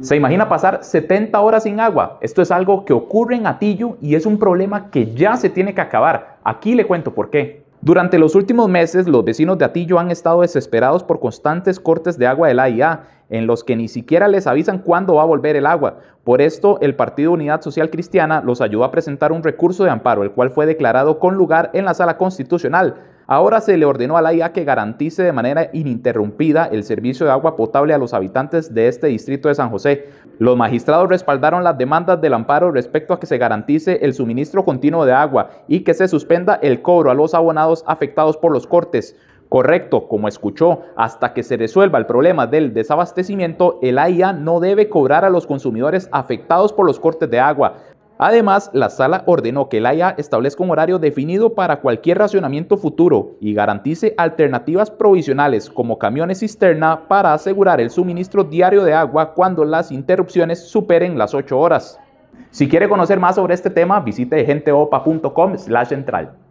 Se imagina pasar 70 horas sin agua. Esto es algo que ocurre en Atillo y es un problema que ya se tiene que acabar. Aquí le cuento por qué. Durante los últimos meses, los vecinos de Atillo han estado desesperados por constantes cortes de agua del AIA, en los que ni siquiera les avisan cuándo va a volver el agua. Por esto, el Partido Unidad Social Cristiana los ayudó a presentar un recurso de amparo, el cual fue declarado con lugar en la Sala Constitucional. Ahora se le ordenó a la que garantice de manera ininterrumpida el servicio de agua potable a los habitantes de este distrito de San José. Los magistrados respaldaron las demandas del amparo respecto a que se garantice el suministro continuo de agua y que se suspenda el cobro a los abonados afectados por los cortes. Correcto, como escuchó, hasta que se resuelva el problema del desabastecimiento, el AIA no debe cobrar a los consumidores afectados por los cortes de agua. Además, la sala ordenó que el IA establezca un horario definido para cualquier racionamiento futuro y garantice alternativas provisionales como camiones cisterna para asegurar el suministro diario de agua cuando las interrupciones superen las 8 horas. Si quiere conocer más sobre este tema, visite genteopa.com/central.